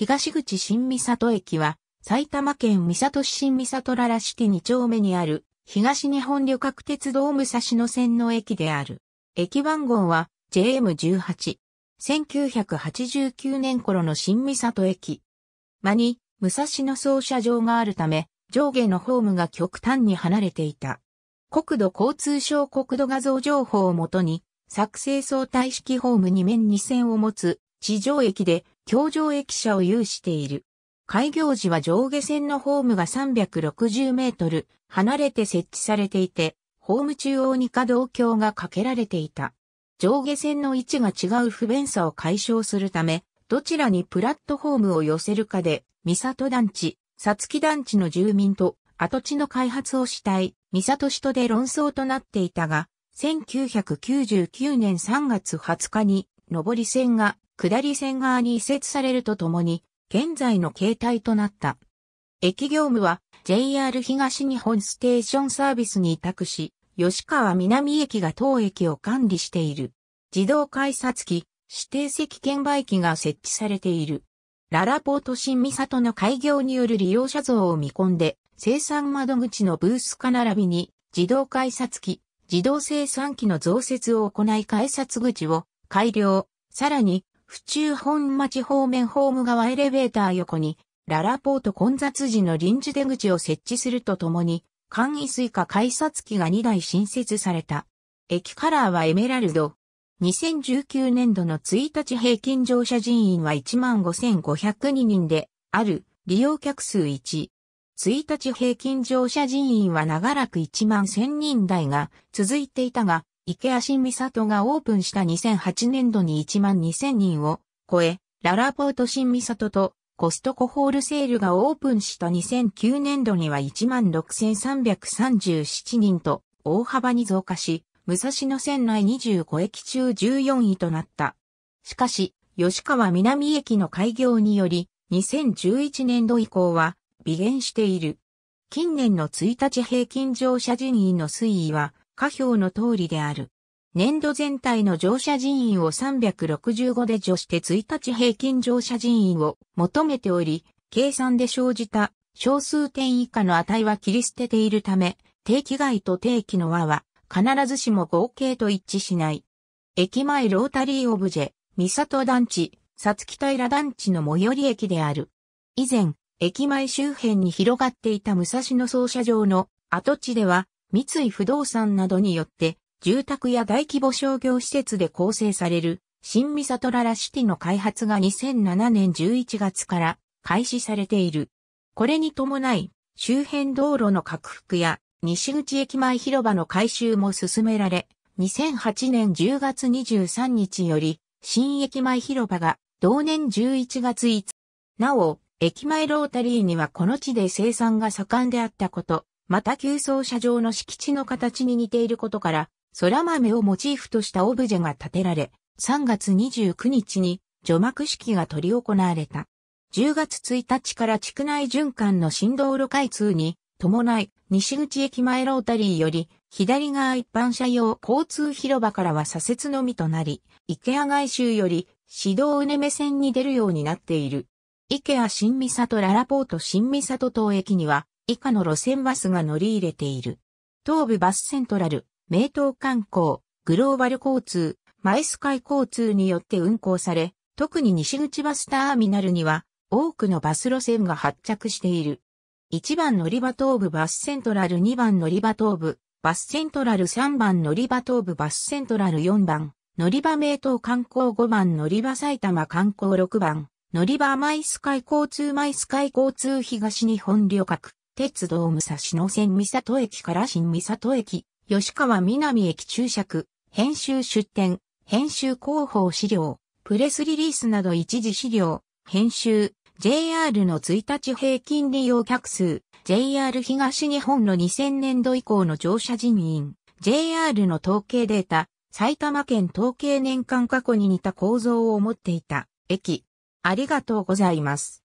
東口新三里駅は、埼玉県三里市新三里ららシ2丁目にある、東日本旅客鉄道武蔵野線の駅である。駅番号は JM18。1989年頃の新三里駅。間に、武蔵野操車場があるため、上下のホームが極端に離れていた。国土交通省国土画像情報をもとに、作成相対式ホーム2面2線を持つ地上駅で橋上駅舎を有している。開業時は上下線のホームが360メートル離れて設置されていて、ホーム中央に可動橋が架けられていた。上下線の位置が違う不便さを解消するため、どちらにプラットホームを寄せるかで、三里団地、さつき団地の住民と跡地の開発をしたい、三里市とで論争となっていたが、1999年3月20日に上り線が下り線側に移設されるとともに、現在の形態となった。駅業務は JR 東日本ステーションサービスに委託し、吉川南駅が当駅を管理している。自動改札機、指定席券売機が設置されている。ララポート新三里の開業による利用者像を見込んで、生産窓口のブース化並びに、自動改札機、自動生産機の増設を行い改札口を改良、さらに、府中本町方面ホーム側エレベーター横に、ララポート混雑時の臨時出口を設置するとともに、簡易スイカ改札機が2台新設された。駅カラーはエメラルド。2019年度の1日平均乗車人員は15,502人で、ある、利用客数1。1日平均乗車人員は長らく1万1000人台が続いていたが、池新美里がオープンした2008年度に1万2000人を超え、ララポート新美里とコストコホールセールがオープンした2009年度には1万6337人と大幅に増加し、武蔵野線内25駅中14位となった。しかし、吉川南駅の開業により、2011年度以降は、微減している。近年の1日平均乗車人員の推移は、下表の通りである。年度全体の乗車人員を365で除して1日平均乗車人員を求めており、計算で生じた小数点以下の値は切り捨てているため、定期外と定期の和は必ずしも合計と一致しない。駅前ロータリーオブジェ、三里団地、さつき平団地の最寄り駅である。以前、駅前周辺に広がっていた武蔵野操車場の跡地では、三井不動産などによって、住宅や大規模商業施設で構成される、新三里ララシティの開発が2007年11月から開始されている。これに伴い、周辺道路の拡幅や西口駅前広場の改修も進められ、2008年10月23日より、新駅前広場が同年11月5日。なお、駅前ロータリーにはこの地で生産が盛んであったこと、また急走車場の敷地の形に似ていることから、空豆をモチーフとしたオブジェが建てられ、3月29日に除幕式が取り行われた。10月1日から地区内循環の新道路開通に伴い、西口駅前ロータリーより、左側一般車用交通広場からは左折のみとなり、池谷外周より、指導うねめ線に出るようになっている。池谷新三里ララポート新三里島駅には、以下の路線バスが乗り入れている。東部バスセントラル、名東観光、グローバル交通、マイスカイ交通によって運行され、特に西口バスターミナルには多くのバス路線が発着している。1番乗り場東部バスセントラル2番乗り場東部バスセントラル3番乗り場東部バスセントラル4番乗り場名東観光5番乗り場埼玉観光6番乗り場マイスカイ交通マイスカイ交通東日本旅客鉄道武蔵野線三里駅から新三里駅、吉川南駅注釈、編集出展、編集広報資料、プレスリリースなど一時資料、編集、JR の1日平均利用客数、JR 東日本の2000年度以降の乗車人員、JR の統計データ、埼玉県統計年間過去に似た構造を持っていた、駅。ありがとうございます。